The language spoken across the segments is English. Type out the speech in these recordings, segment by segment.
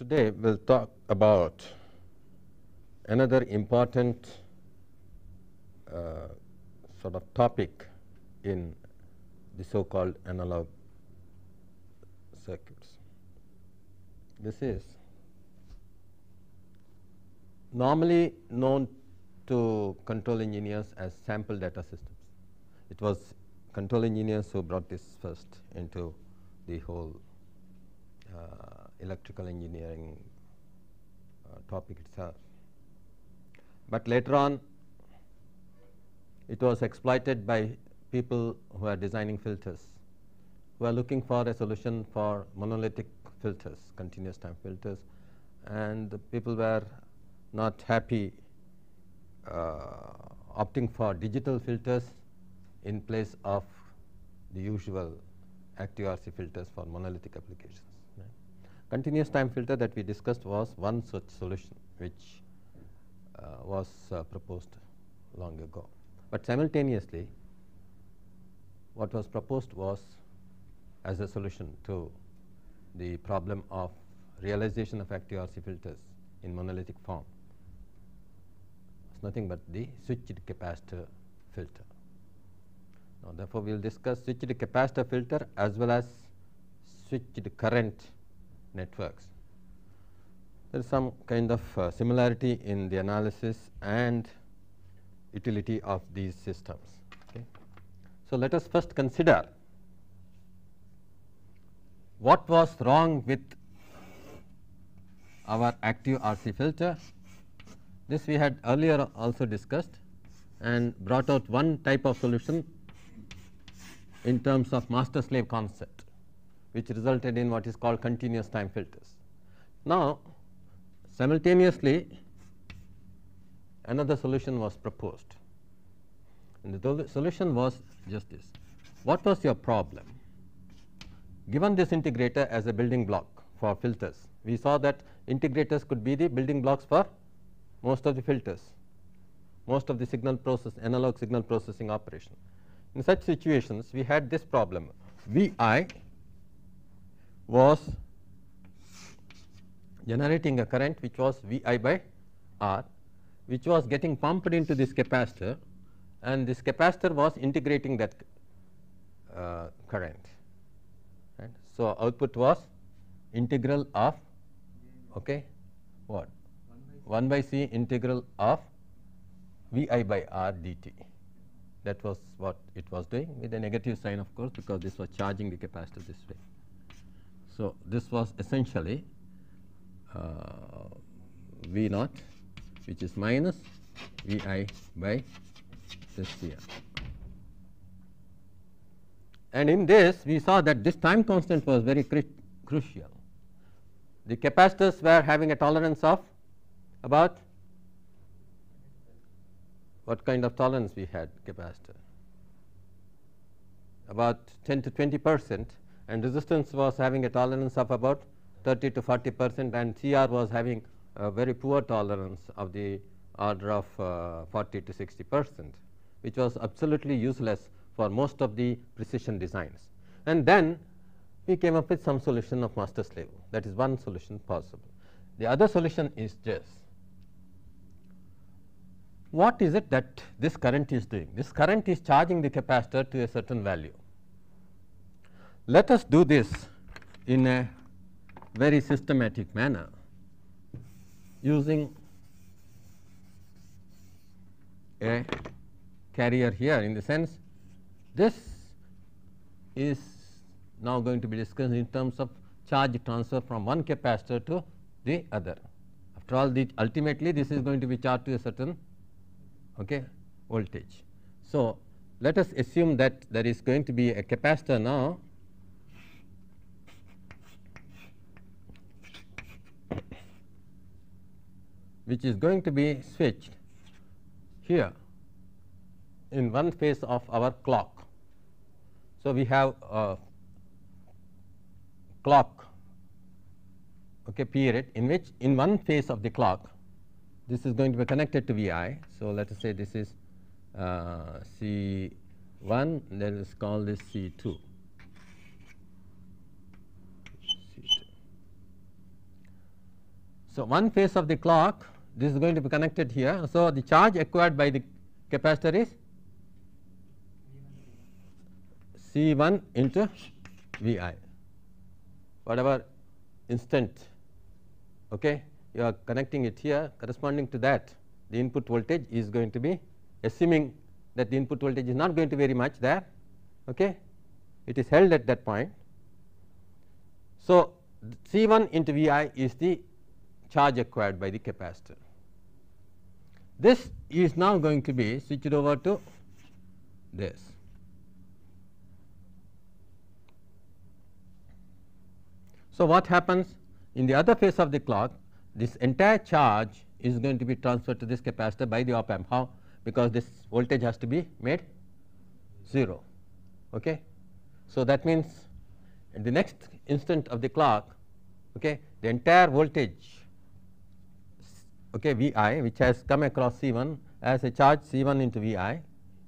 Today we'll talk about another important uh, sort of topic in the so-called analog circuits. This is normally known to control engineers as sample data systems. It was control engineers who brought this first into the whole uh, electrical engineering uh, topic itself. But later on it was exploited by people who are designing filters who are looking for a solution for monolithic filters, continuous time filters and people were not happy uh, opting for digital filters in place of the usual active RC filters for monolithic applications. Continuous time filter that we discussed was one such solution which uh, was uh, proposed long ago. But simultaneously, what was proposed was as a solution to the problem of realization of active RC filters in monolithic form. It's nothing but the switched capacitor filter. Now, therefore, we will discuss switched capacitor filter as well as switched current networks. There is some kind of uh, similarity in the analysis and utility of these systems. Okay. So, let us first consider what was wrong with our active RC filter. This we had earlier also discussed and brought out one type of solution in terms of master slave concept which resulted in what is called continuous time filters. Now, simultaneously another solution was proposed and the solution was just this. What was your problem? Given this integrator as a building block for filters, we saw that integrators could be the building blocks for most of the filters, most of the signal process analog signal processing operation. In such situations, we had this problem V i was generating a current which was V i by R which was getting pumped into this capacitor and this capacitor was integrating that uh, current. Right. So, output was integral of okay, what 1 by C integral of V i by R dT. that was what it was doing with a negative sign of course, because this was charging the capacitor this way. So, this was essentially uh, V naught which is minus V i by this here. And in this we saw that this time constant was very crucial. The capacitors were having a tolerance of about what kind of tolerance we had capacitor about 10 to 20 percent and resistance was having a tolerance of about 30 to 40 percent and CR was having a very poor tolerance of the order of uh, 40 to 60 percent, which was absolutely useless for most of the precision designs. And then we came up with some solution of master slave that is one solution possible. The other solution is this. What is it that this current is doing? This current is charging the capacitor to a certain value let us do this in a very systematic manner using a carrier here in the sense this is now going to be discussed in terms of charge transfer from one capacitor to the other. After all the ultimately this is going to be charged to a certain okay, voltage. So, let us assume that there is going to be a capacitor now which is going to be switched here in one phase of our clock. So, we have a clock okay, period in which in one phase of the clock this is going to be connected to V i. So, let us say this is uh, C 1 let us call this C 2. So, one phase of the clock this is going to be connected here. So, the charge acquired by the capacitor is C 1 into V i whatever instant okay, you are connecting it here corresponding to that the input voltage is going to be assuming that the input voltage is not going to vary much there okay, it is held at that point. So, C 1 into V i is the charge acquired by the capacitor. This is now going to be switched over to this. So, what happens in the other phase of the clock this entire charge is going to be transferred to this capacitor by the op amp how because this voltage has to be made 0 okay so that means at the next instant of the clock okay the entire voltage okay, V i which has come across C 1 as a charge C 1 into V i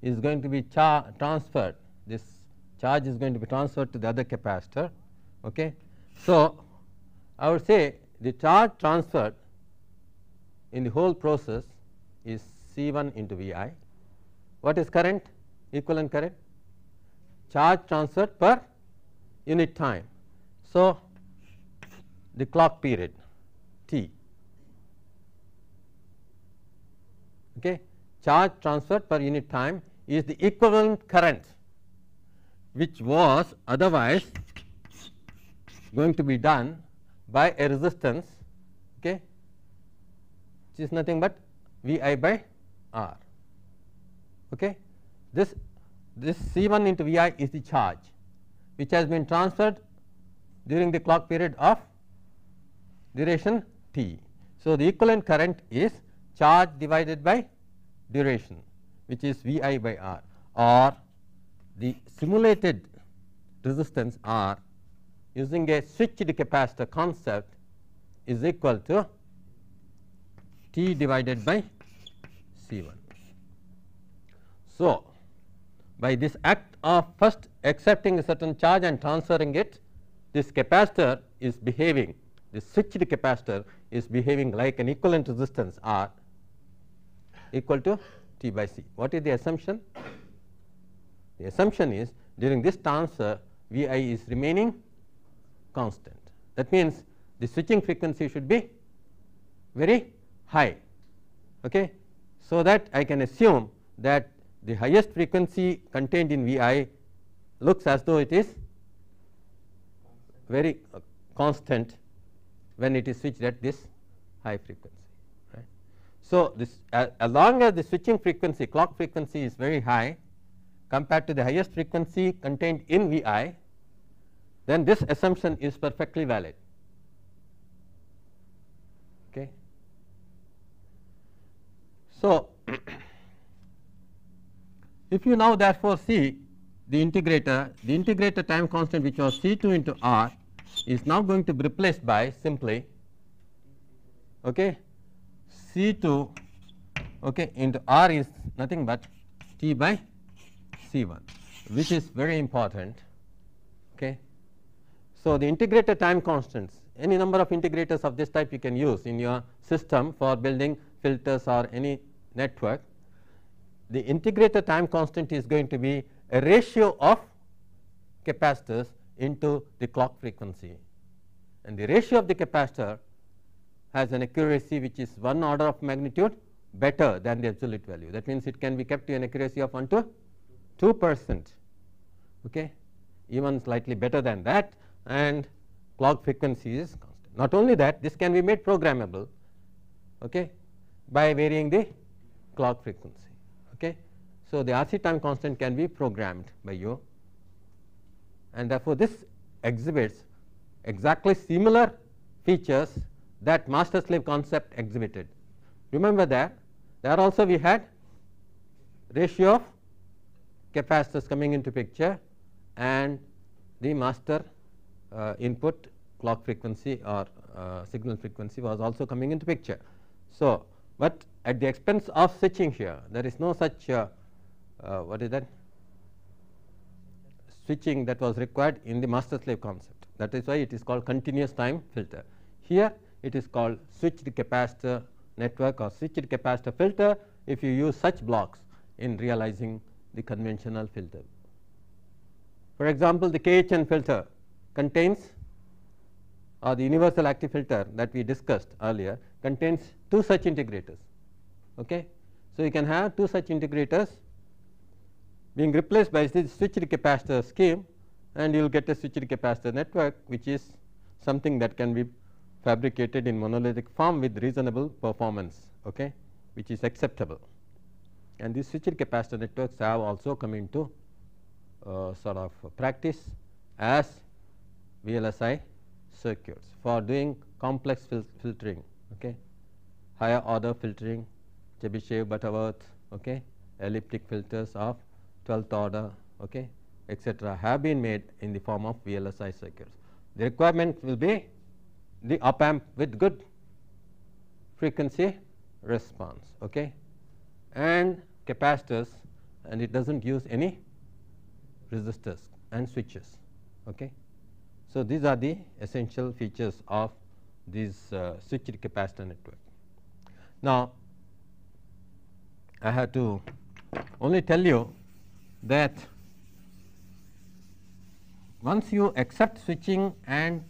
is going to be transferred this charge is going to be transferred to the other capacitor. Okay. So, I would say the charge transferred in the whole process is C 1 into V i. What is current? Equivalent current charge transferred per unit time. So, the clock period t okay, charge transferred per unit time is the equivalent current which was otherwise going to be done by a resistance okay, which is nothing but V i by R. Okay. This, this C 1 into V i is the charge which has been transferred during the clock period of duration t. So, the equivalent current is charge divided by duration which is V i by R or the simulated resistance R using a switched capacitor concept is equal to T divided by C 1. So, by this act of first accepting a certain charge and transferring it, this capacitor is behaving, this switched capacitor is behaving like an equivalent resistance R equal to T by C. What is the assumption? The assumption is during this transfer V i is remaining constant. That means, the switching frequency should be very high. Okay? So, that I can assume that the highest frequency contained in V i looks as though it is very uh, constant when it is switched at this high frequency. So, this uh, as long as the switching frequency clock frequency is very high compared to the highest frequency contained in V i, then this assumption is perfectly valid. Okay. So, if you now therefore see the integrator, the integrator time constant which was C 2 into R is now going to be replaced by simply okay, C2 okay, into R is nothing but T by C1 which is very important. Okay. So, the integrator time constants any number of integrators of this type you can use in your system for building filters or any network. The integrator time constant is going to be a ratio of capacitors into the clock frequency and the ratio of the capacitor has an accuracy which is one order of magnitude better than the absolute value. That means it can be kept to an accuracy of 1 to 2 percent, okay, even slightly better than that and clock frequency is constant. Not only that, this can be made programmable okay, by varying the clock frequency. Okay. So, the RC time constant can be programmed by you and therefore, this exhibits exactly similar features that master slave concept exhibited. Remember that. there also we had ratio of capacitors coming into picture and the master uh, input clock frequency or uh, signal frequency was also coming into picture. So, but at the expense of switching here there is no such uh, uh what is that switching that was required in the master slave concept that is why it is called continuous time filter. Here it is called switched capacitor network or switched capacitor filter if you use such blocks in realizing the conventional filter. For example, the KHN filter contains or the universal active filter that we discussed earlier contains two such integrators. Okay. So, you can have two such integrators being replaced by this switched capacitor scheme and you will get a switched capacitor network which is something that can be fabricated in monolithic form with reasonable performance okay, which is acceptable. And these switched capacitor networks have also come into uh, sort of practice as VLSI circuits for doing complex fil filtering, okay, higher order filtering, Chebyshev, Butterworth, okay, elliptic filters of 12th order, okay, etc., have been made in the form of VLSI circuits. The requirement will be the op amp with good frequency response okay and capacitors and it does not use any resistors and switches. Okay. So, these are the essential features of this uh, switched capacitor network. Now, I have to only tell you that once you accept switching and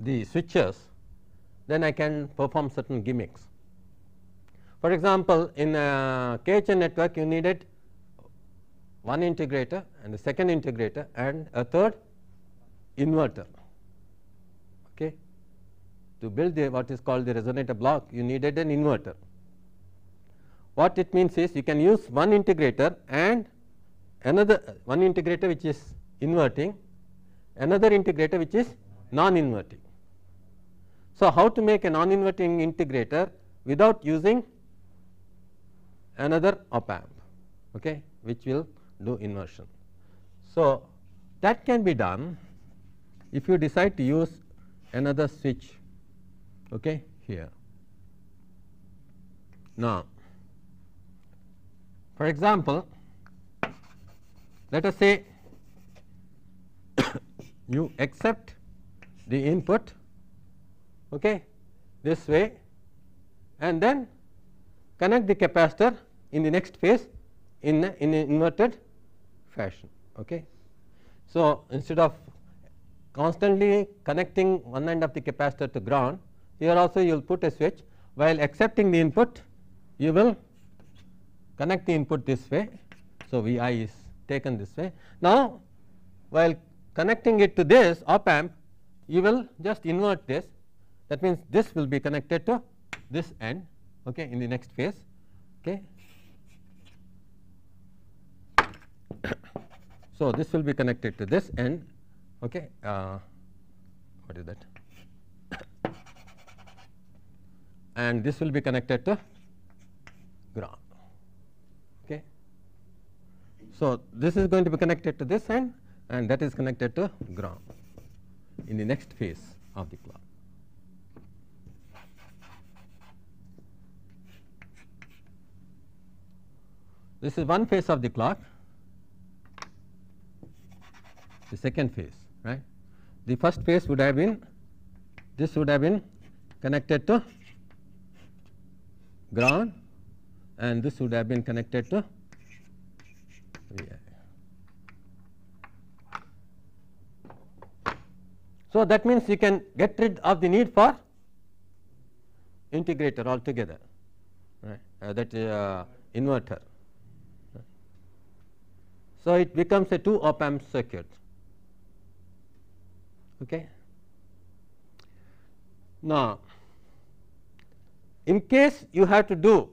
the switches, then I can perform certain gimmicks. For example, in a KHN network you needed one integrator and a second integrator and a third inverter. Okay. To build the what is called the resonator block you needed an inverter. What it means is you can use one integrator and another one integrator which is inverting another integrator which is non inverting. So, how to make a non-inverting integrator without using another op amp okay, which will do inversion. So, that can be done if you decide to use another switch okay, here. Now, for example, let us say you accept the input okay, this way and then connect the capacitor in the next phase in a, in an inverted fashion. Okay. So, instead of constantly connecting one end of the capacitor to ground, here also you will put a switch while accepting the input you will connect the input this way. So, V i is taken this way. Now, while connecting it to this op amp you will just invert this that means this will be connected to this end okay, in the next phase. Okay. So, this will be connected to this end. Okay, uh, what is that? And this will be connected to ground. Okay. So, this is going to be connected to this end and that is connected to ground in the next phase of the clock. This is one phase of the clock, the second phase, right. The first phase would have been, this would have been connected to ground and this would have been connected to So, that means you can get rid of the need for integrator altogether, right, uh, that uh, inverter. So, it becomes a 2 op amp circuit. Okay. Now, in case you have to do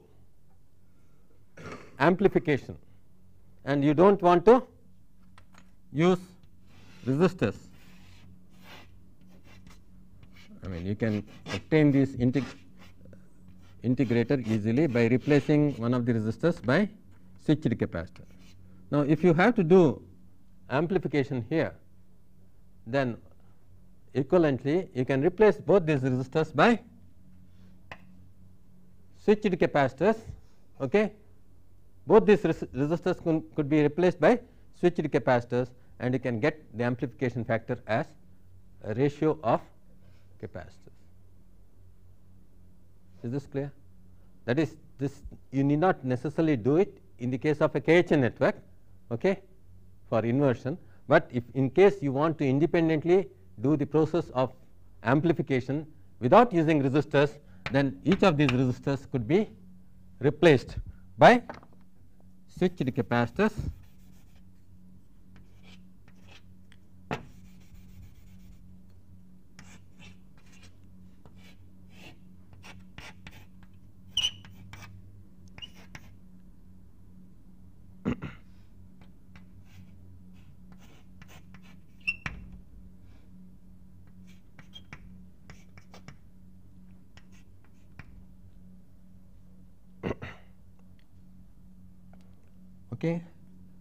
amplification and you do not want to use resistors, I mean you can obtain this integ integrator easily by replacing one of the resistors by switched capacitor. Now, if you have to do amplification here, then equivalently you can replace both these resistors by switched capacitors. Okay. Both these res resistors could be replaced by switched capacitors and you can get the amplification factor as a ratio of capacitors. Is this clear? That is this you need not necessarily do it in the case of a KHN network, okay, for inversion, but if in case you want to independently do the process of amplification without using resistors, then each of these resistors could be replaced by switched capacitors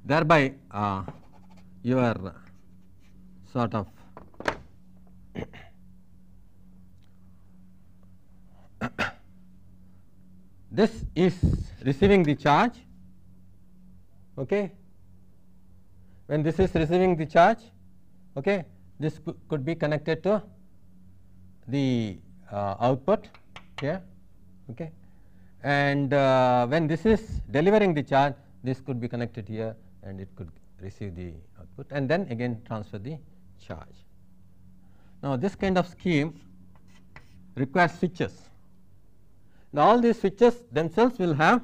thereby uh, your sort of this is receiving the charge okay when this is receiving the charge okay this could be connected to the uh, output here okay and uh, when this is delivering the charge this could be connected here and it could receive the output and then again transfer the charge. Now, this kind of scheme requires switches. Now, all these switches themselves will have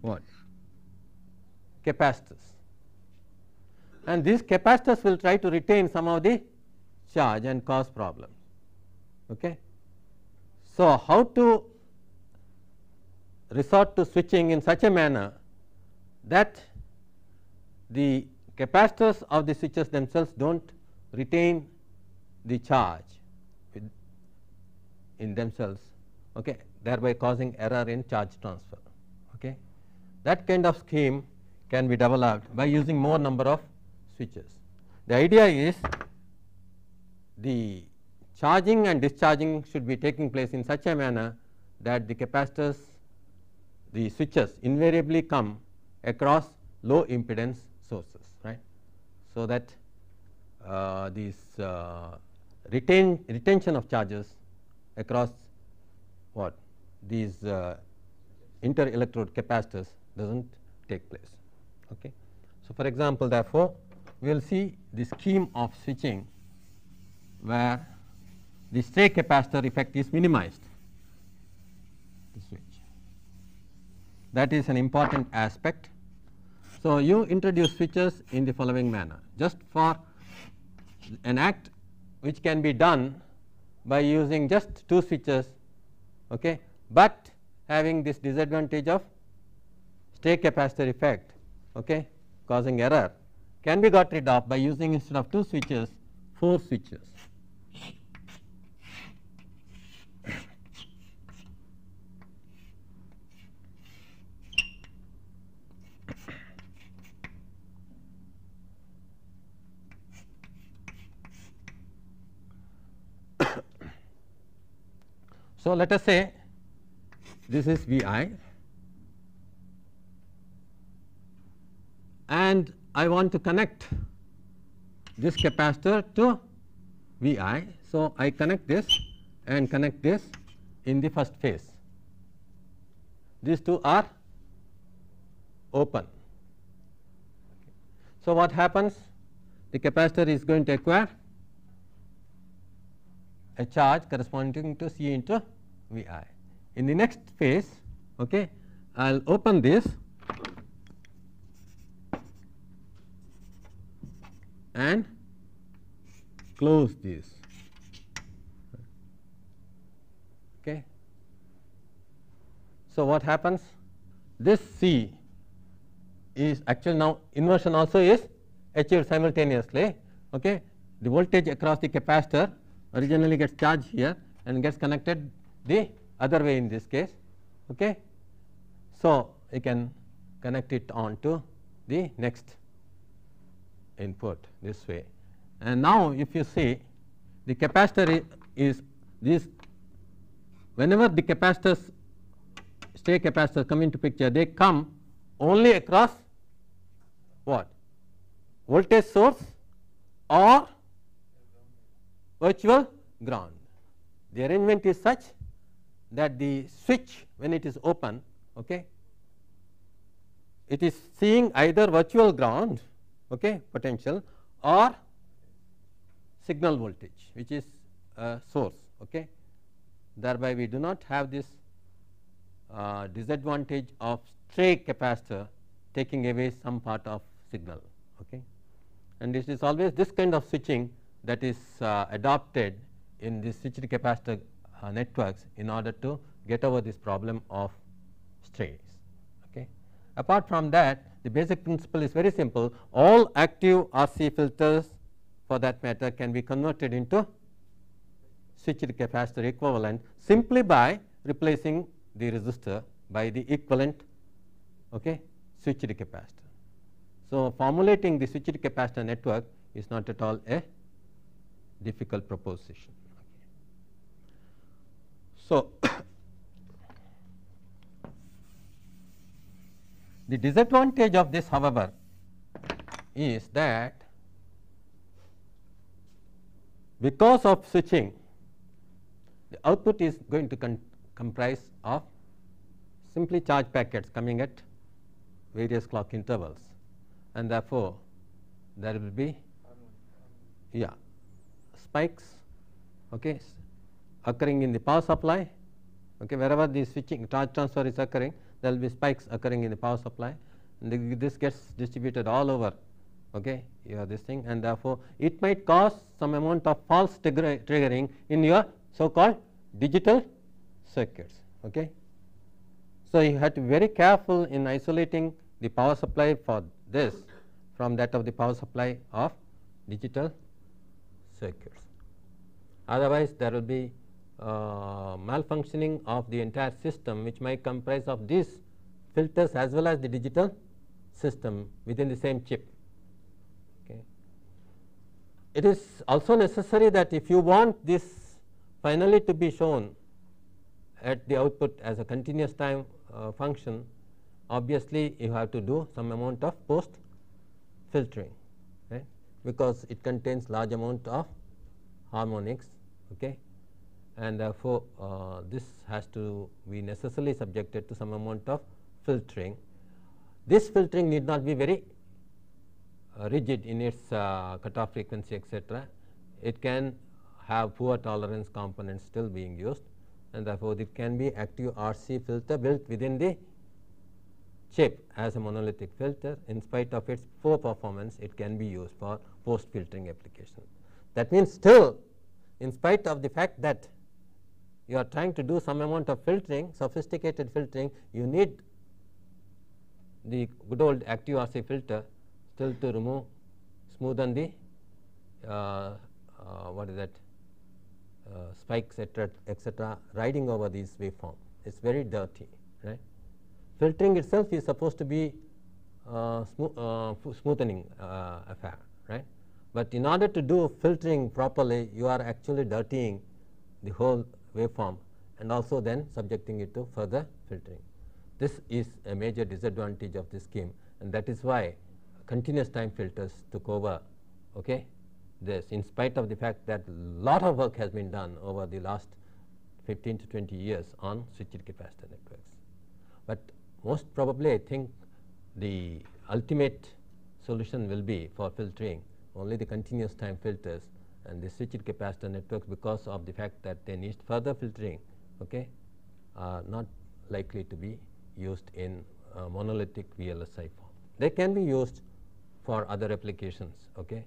what? Capacitors. And these capacitors will try to retain some of the charge and cause problems. Okay? So, how to resort to switching in such a manner that the capacitors of the switches themselves do not retain the charge in themselves okay, thereby causing error in charge transfer. Okay. That kind of scheme can be developed by using more number of switches. The idea is the charging and discharging should be taking place in such a manner that the capacitors the switches invariably come across low impedance sources right. So, that uh, these uh, retain retention of charges across what these uh, inter electrode capacitors does not take place. Okay. So, for example therefore, we will see the scheme of switching where the stray capacitor effect is minimized switch. That is an important aspect so, you introduce switches in the following manner just for an act which can be done by using just two switches, okay, but having this disadvantage of stray capacitor effect okay, causing error can be got rid of by using instead of two switches four switches. So, let us say this is V i and I want to connect this capacitor to V i. So, I connect this and connect this in the first phase. These two are open. So, what happens? The capacitor is going to acquire a charge corresponding to C into V i. In the next phase, okay, I will open this and close this. Okay. So, what happens? This C is actually now inversion also is achieved simultaneously. Okay. The voltage across the capacitor originally gets charged here and gets connected the other way in this case. Okay. So, you can connect it on to the next input this way. And now, if you see the capacitor is, is this whenever the capacitors stay capacitors come into picture they come only across what voltage source or virtual ground. The arrangement is such that the switch when it is open okay, it is seeing either virtual ground okay, potential or signal voltage which is source. Okay. Thereby, we do not have this uh, disadvantage of stray capacitor taking away some part of signal. Okay. And is always this kind of switching that is uh, adopted in the switched capacitor uh, networks in order to get over this problem of strays. Okay. Apart from that the basic principle is very simple all active RC filters for that matter can be converted into switched capacitor equivalent simply by replacing the resistor by the equivalent okay, switched capacitor. So, formulating the switched capacitor network is not at all a difficult proposition. So, the disadvantage of this however is that because of switching the output is going to comprise of simply charge packets coming at various clock intervals and therefore, there will be yeah spikes okay, occurring in the power supply. Okay, wherever the switching charge transfer is occurring, there will be spikes occurring in the power supply. The, this gets distributed all over okay, your this thing and therefore, it might cause some amount of false triggering in your so called digital circuits. Okay. So, you have to be very careful in isolating the power supply for this from that of the power supply of digital circuits. Otherwise, there will be uh, malfunctioning of the entire system which might comprise of these filters as well as the digital system within the same chip. Okay. It is also necessary that if you want this finally to be shown at the output as a continuous time uh, function, obviously you have to do some amount of post filtering okay, because it contains large amount of harmonics. Okay and therefore, uh, this has to be necessarily subjected to some amount of filtering. This filtering need not be very uh, rigid in its uh, cutoff frequency etc. It can have poor tolerance components still being used and therefore, it can be active RC filter built within the chip as a monolithic filter in spite of its poor performance it can be used for post filtering application. That means, still in spite of the fact that you are trying to do some amount of filtering, sophisticated filtering, you need the good old active RC filter still to remove smoothen the uh, uh, what is that uh, spikes etc etc riding over these waveform it's very dirty right filtering itself is supposed to be uh, uh, smoothing uh, affair right but in order to do filtering properly you are actually dirtying the whole waveform and also then subjecting it to further filtering. This is a major disadvantage of this scheme and that is why continuous time filters took over okay, this in spite of the fact that a lot of work has been done over the last 15 to 20 years on switched capacitor networks. But most probably I think the ultimate solution will be for filtering only the continuous time filters and the switched capacitor networks because of the fact that they need further filtering okay, are not likely to be used in uh, monolithic VLSI form. They can be used for other applications okay,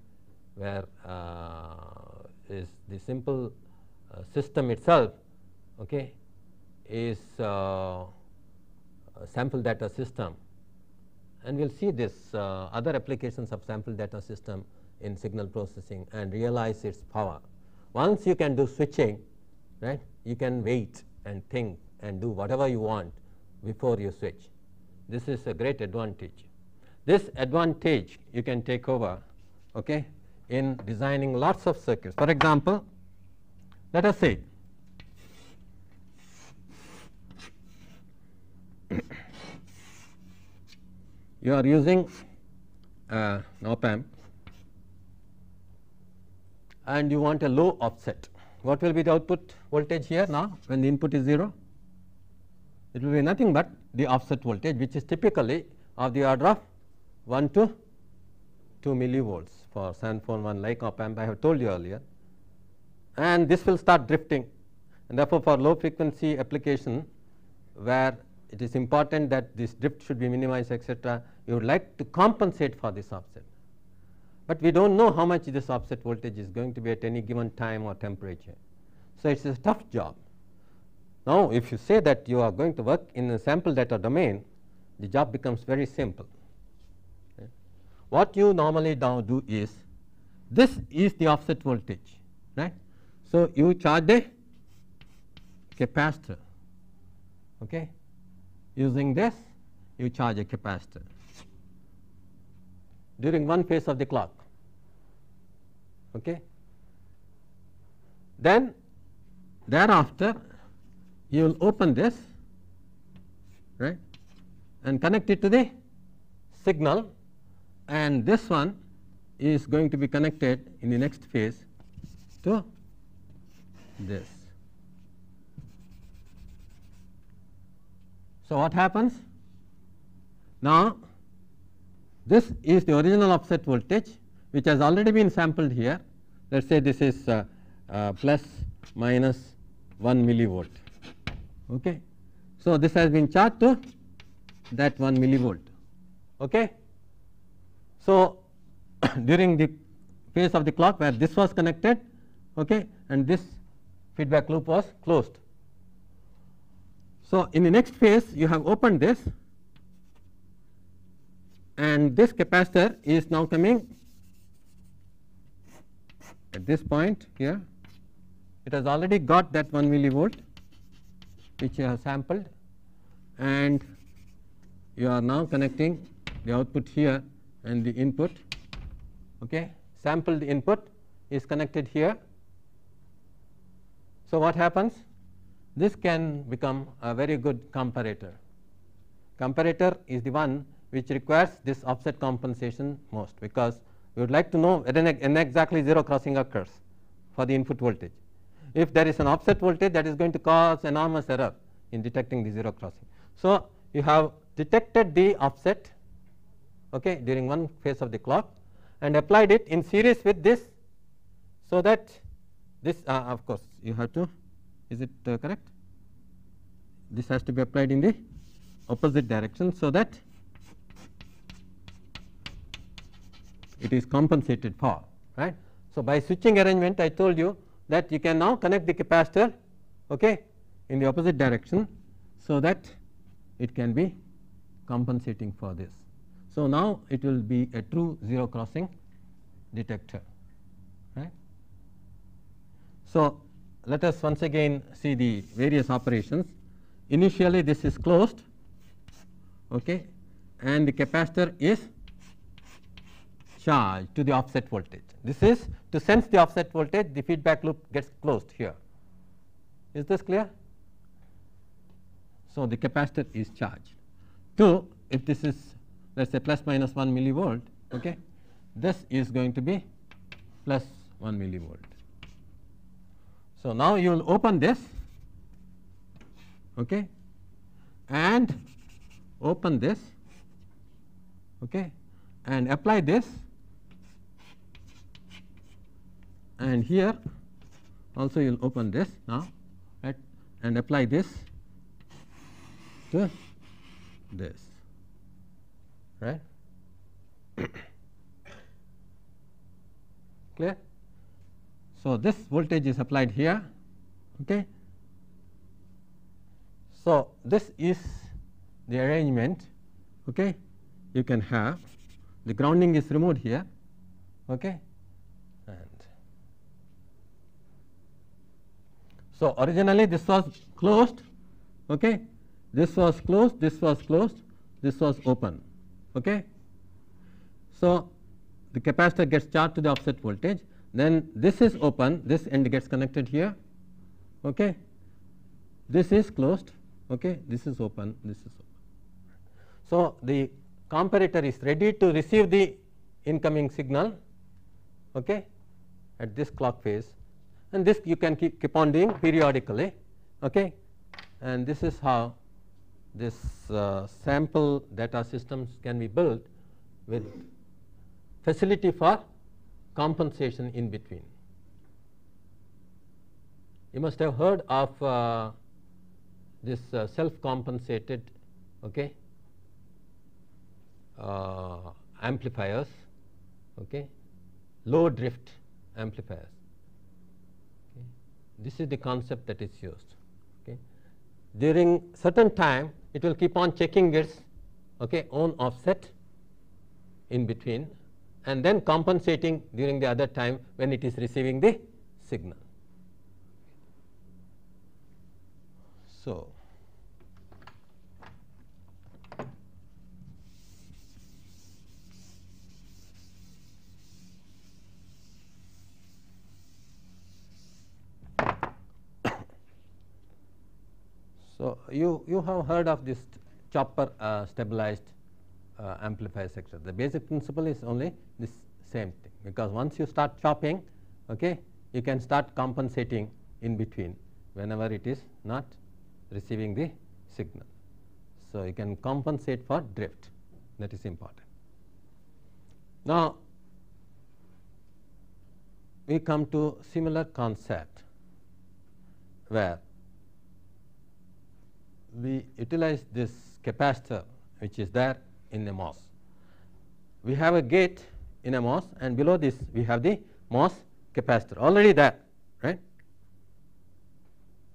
where uh, is the simple uh, system itself okay, is uh, sample data system and we will see this uh, other applications of sample data system in signal processing and realize its power. Once you can do switching, right, you can wait and think and do whatever you want before you switch. This is a great advantage. This advantage you can take over okay, in designing lots of circuits. For example, let us say you are using uh, an op amp and you want a low offset. What will be the output voltage here now when the input is 0? It will be nothing but the offset voltage which is typically of the order of 1 to 2 millivolts for Sanfone 1 like op amp I have told you earlier and this will start drifting and therefore, for low frequency application where it is important that this drift should be minimized etcetera, you would like to compensate for this offset. But we don't know how much this offset voltage is going to be at any given time or temperature. So it's a tough job. Now, if you say that you are going to work in a sample data domain, the job becomes very simple. What you normally now do is, this is the offset voltage, right? So you charge a capacitor, okay? Using this, you charge a capacitor during one phase of the clock okay. Then thereafter you will open this right and connect it to the signal and this one is going to be connected in the next phase to this. So, what happens? Now, this is the original offset voltage which has already been sampled here let us say this is uh, uh, plus minus 1 millivolt. Okay. So, this has been charged to that 1 millivolt. Okay. So, during the phase of the clock where this was connected okay, and this feedback loop was closed. So, in the next phase you have opened this and this capacitor is now coming at this point here it has already got that 1 millivolt which you have sampled and you are now connecting the output here and the input okay sampled input is connected here so what happens this can become a very good comparator comparator is the one which requires this offset compensation most because we would like to know when an exactly zero crossing occurs for the input voltage. If there is an offset voltage that is going to cause enormous error in detecting the zero crossing. So, you have detected the offset okay, during one phase of the clock and applied it in series with this. So, that this uh, of course, you have to is it uh, correct? This has to be applied in the opposite direction. So, that it is compensated for right. So, by switching arrangement I told you that you can now connect the capacitor okay, in the opposite direction. So, that it can be compensating for this. So, now it will be a true zero crossing detector right. So, let us once again see the various operations. Initially this is closed okay, and the capacitor is charge to the offset voltage. This is to sense the offset voltage, the feedback loop gets closed here. Is this clear? So, the capacitor is charged. Two, if this is let us say plus minus 1 millivolt, okay, this is going to be plus 1 millivolt. So, now you will open this okay, and open this okay, and apply this and here also you will open this now at, and apply this to this right clear so this voltage is applied here okay so this is the arrangement okay you can have the grounding is removed here okay So, originally this was closed, okay. this was closed, this was closed, this was open. Okay. So, the capacitor gets charged to the offset voltage, then this is open, this end gets connected here, okay. this is closed, okay. this is open, this is open. So, the comparator is ready to receive the incoming signal okay, at this clock phase and this you can keep, keep on doing periodically. Okay. And this is how this uh, sample data systems can be built with facility for compensation in between. You must have heard of uh, this uh, self compensated okay, uh, amplifiers, okay, low drift amplifiers. This is the concept that is used. Okay. During certain time, it will keep on checking its okay, own offset in between and then compensating during the other time when it is receiving the signal. So, you, you have heard of this chopper uh, stabilized uh, amplifier sector. The basic principle is only this same thing because once you start chopping, okay, you can start compensating in between whenever it is not receiving the signal. So, you can compensate for drift that is important. Now, we come to similar concept where we utilize this capacitor which is there in the MOS. We have a gate in a MOS and below this we have the MOS capacitor already there right.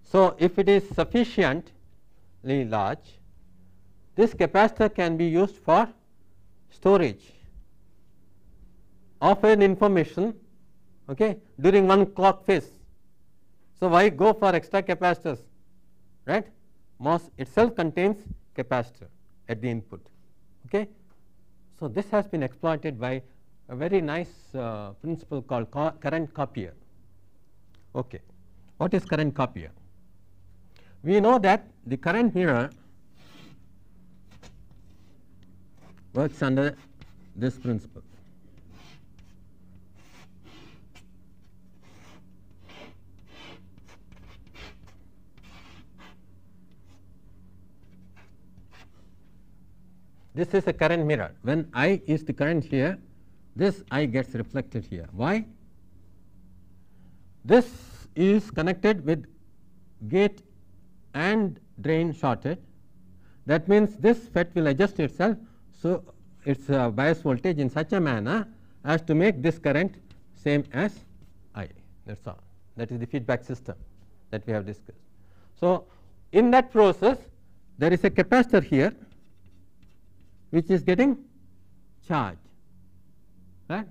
So, if it is sufficiently large this capacitor can be used for storage of an information okay, during one clock phase. So, why go for extra capacitors right MOS itself contains capacitor at the input. Okay? So, this has been exploited by a very nice uh, principle called co current copier. Okay. What is current copier? We know that the current mirror works under this principle. This is a current mirror. When I is the current here, this I gets reflected here. Why? This is connected with gate and drain shorted. That means, this FET will adjust itself. So, its bias voltage in such a manner as to make this current same as I. That is all. That is the feedback system that we have discussed. So, in that process, there is a capacitor here which is getting charge. Right?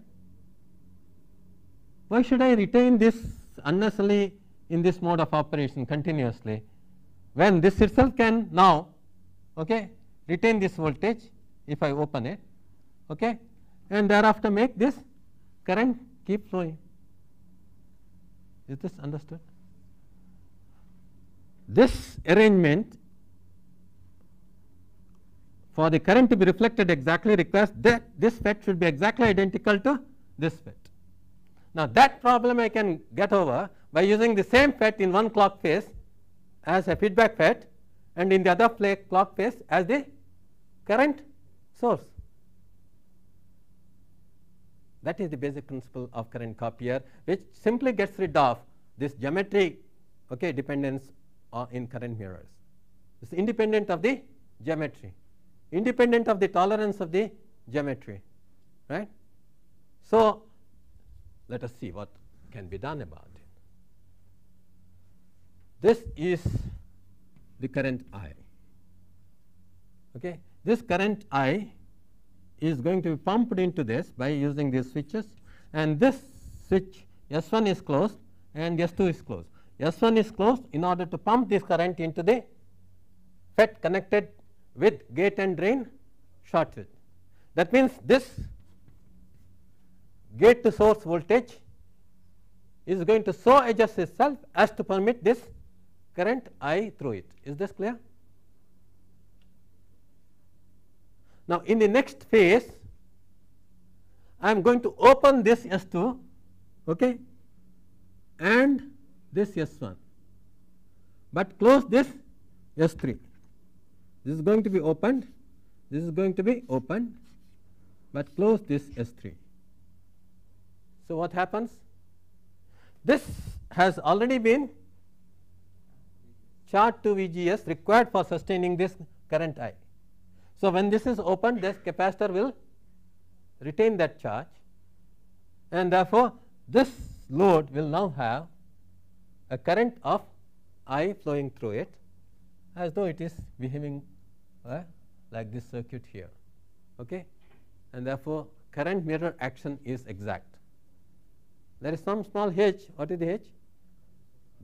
Why should I retain this unnecessarily in this mode of operation continuously when this itself can now okay, retain this voltage if I open it okay, and thereafter make this current keep flowing. Is this understood? This arrangement for the current to be reflected exactly requires that this FET should be exactly identical to this FET. Now, that problem I can get over by using the same FET in one clock face as a feedback FET and in the other clock face as the current source. That is the basic principle of current copier which simply gets rid of this geometry okay, dependence uh, in current mirrors. It is independent of the geometry independent of the tolerance of the geometry right. So, let us see what can be done about it. This is the current I. Okay. This current I is going to be pumped into this by using these switches and this switch S1 is closed and S2 is closed. S1 is closed in order to pump this current into the FET connected with gate and drain shorted. That means this gate to source voltage is going to so adjust itself as to permit this current I through it. Is this clear? Now, in the next phase, I am going to open this S2 okay, and this S1, but close this S3 this is going to be opened this is going to be opened but close this S3. So, what happens? This has already been charged to VGS required for sustaining this current I. So, when this is opened this capacitor will retain that charge and therefore, this load will now have a current of I flowing through it as though it is behaving uh, like this circuit here. Okay? And therefore, current mirror action is exact. There is some small h. What is the h?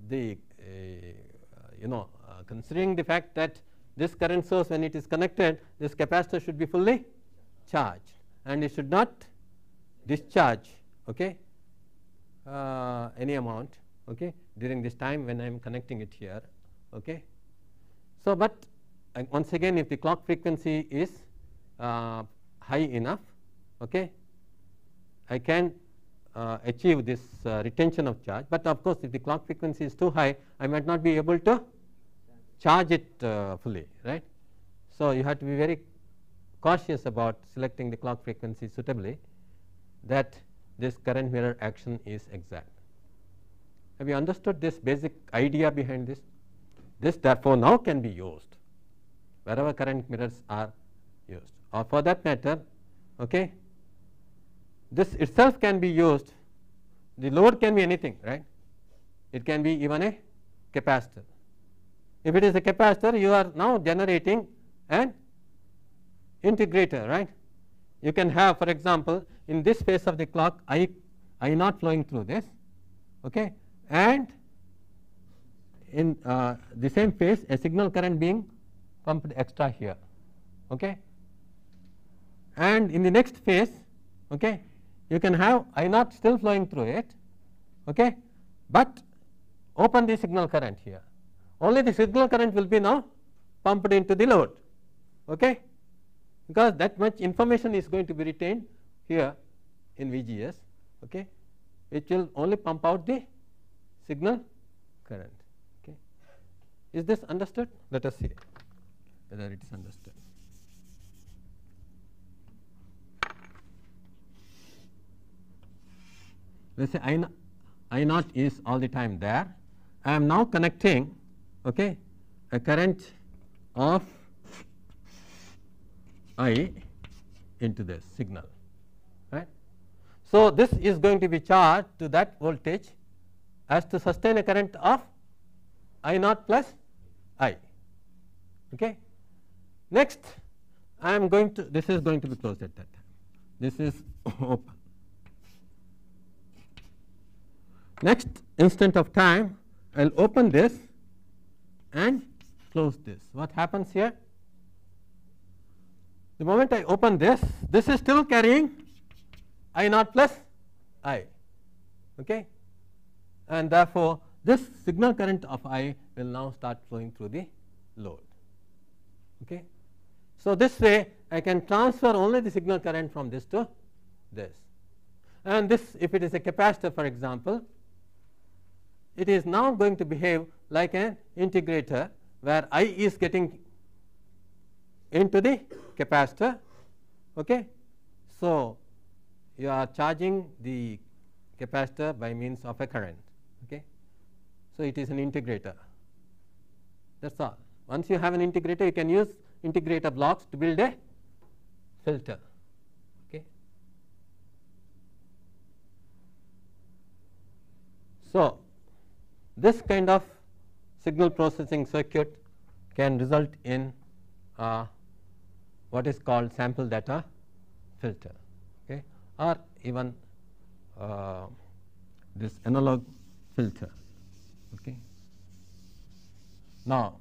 The uh, you know uh, considering the fact that this current source when it is connected, this capacitor should be fully charged and it should not discharge okay, uh, any amount okay, during this time when I am connecting it here. Okay. So, but and once again if the clock frequency is uh, high enough, okay, I can uh, achieve this uh, retention of charge, but of course, if the clock frequency is too high, I might not be able to charge it uh, fully, right. So, you have to be very cautious about selecting the clock frequency suitably that this current mirror action is exact. Have you understood this basic idea behind this? This therefore now can be used wherever current mirrors are used or uh, for that matter okay, this itself can be used the load can be anything right it can be even a capacitor if it is a capacitor you are now generating an integrator right you can have for example in this phase of the clock i i not flowing through this okay and in uh, the same phase a signal current being pumped extra here okay and in the next phase okay you can have i not still flowing through it okay but open the signal current here only the signal current will be now pumped into the load okay because that much information is going to be retained here in vgs okay which will only pump out the signal current okay is this understood let us see whether it is understood. Let us say I, I naught is all the time there. I am now connecting okay, a current of I into this signal. right? So, this is going to be charged to that voltage as to sustain a current of I naught plus I. Okay? Next, I am going to this is going to be closed at that. This is open. Next instant of time, I will open this and close this. What happens here? The moment I open this, this is still carrying I naught plus I. Okay? And therefore, this signal current of I will now start flowing through the load. Okay? So, this way I can transfer only the signal current from this to this and this if it is a capacitor for example, it is now going to behave like an integrator where I is getting into the capacitor. Okay. So, you are charging the capacitor by means of a current. Okay. So, it is an integrator that is all. Once you have an integrator you can use integrator blocks to build a filter. Okay. So, this kind of signal processing circuit can result in uh, what is called sample data filter okay, or even uh, this analog filter. Okay. Now,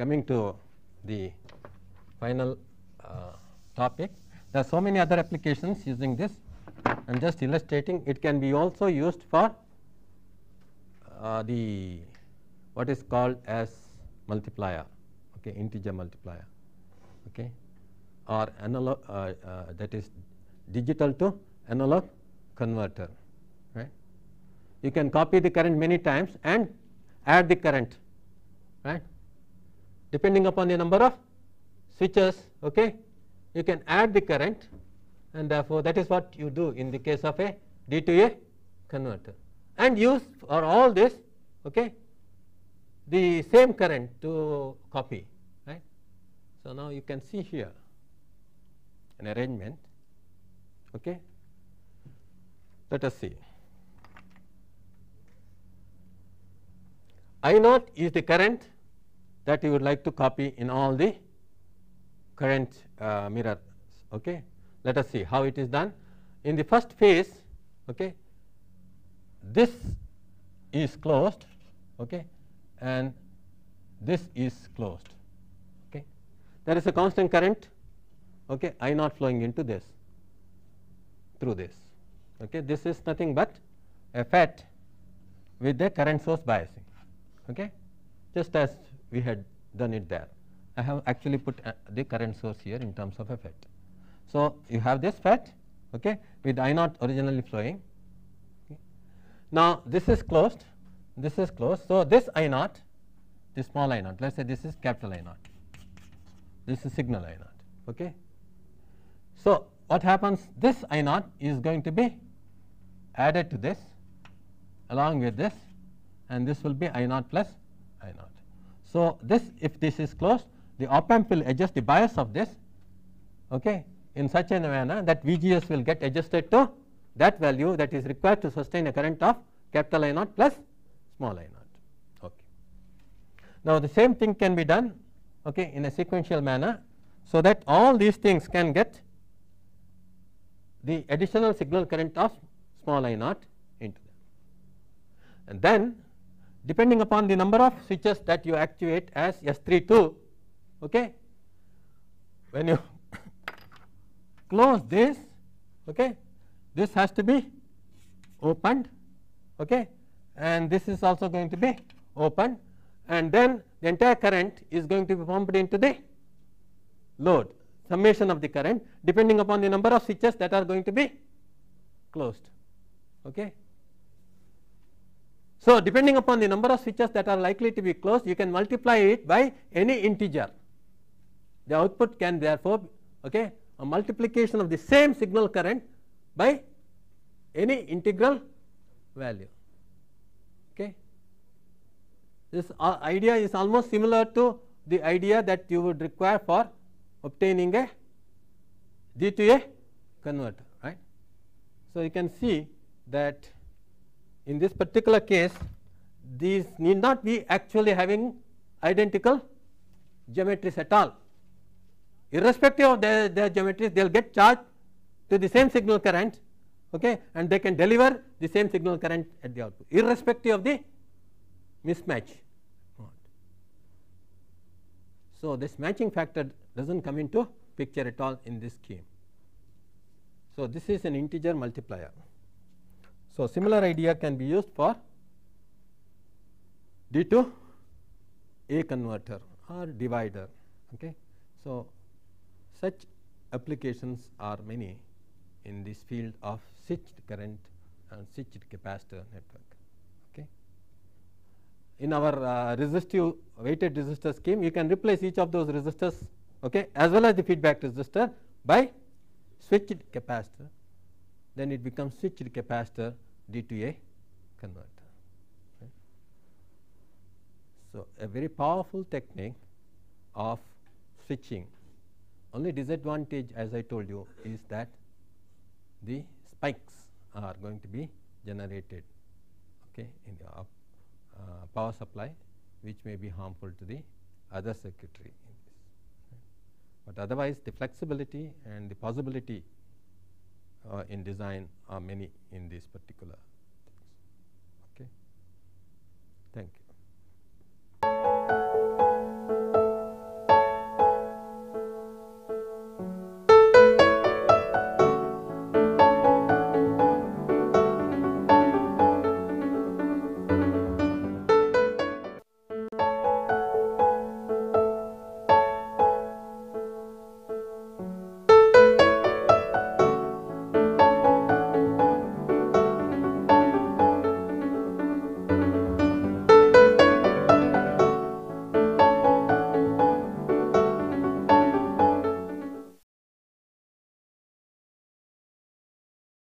coming to the final uh, topic. There are so many other applications using this. I am just illustrating. It can be also used for uh, the what is called as multiplier, okay, integer multiplier, okay, or analog uh, uh that is digital to analog converter, right. You can copy the current many times and add the current, right depending upon the number of switches okay you can add the current and therefore that is what you do in the case of a d to a converter and use for all this okay the same current to copy right so now you can see here an arrangement okay let us see i naught is the current that you would like to copy in all the current uh, mirrors. Okay. Let us see how it is done. In the first phase, okay, this is closed okay, and this is closed. Okay. There is a constant current okay, I not flowing into this through this. Okay. This is nothing but a FET with the current source biasing. Okay. Just as we had done it there. I have actually put uh, the current source here in terms of a FET. So, you have this FET okay, with I naught originally flowing. Okay. Now, this is closed, this is closed. So, this I naught, this small I naught, let us say this is capital I naught, this is signal I naught. Okay. So, what happens? This I naught is going to be added to this along with this and this will be I naught plus I naught. So, this if this is closed the op amp will adjust the bias of this okay, in such a manner that VGS will get adjusted to that value that is required to sustain a current of capital I naught plus small I naught. Okay. Now, the same thing can be done okay, in a sequential manner. So, that all these things can get the additional signal current of small i naught into them. And then depending upon the number of switches that you activate as S32 okay when you close this okay this has to be opened okay and this is also going to be open and then the entire current is going to be pumped into the load summation of the current depending upon the number of switches that are going to be closed okay so, depending upon the number of switches that are likely to be closed, you can multiply it by any integer. The output can therefore okay, a multiplication of the same signal current by any integral value. Okay. This uh, idea is almost similar to the idea that you would require for obtaining a D to A converter. Right? So, you can see that in this particular case these need not be actually having identical geometries at all. Irrespective of their, their geometries they will get charged to the same signal current okay, and they can deliver the same signal current at the output irrespective of the mismatch. So, this matching factor does not come into picture at all in this scheme. So, this is an integer multiplier. So, similar idea can be used for D to A converter or divider. Okay. So, such applications are many in this field of switched current and switched capacitor network. Okay. In our uh, resistive weighted resistor scheme, you can replace each of those resistors okay, as well as the feedback resistor by switched capacitor. Then it becomes switched capacitor D to A converter. So, a very powerful technique of switching. Only disadvantage as I told you is that the spikes are going to be generated okay, in the uh, power supply which may be harmful to the other circuitry. Right. But otherwise the flexibility and the possibility uh, in design are uh, many in this particular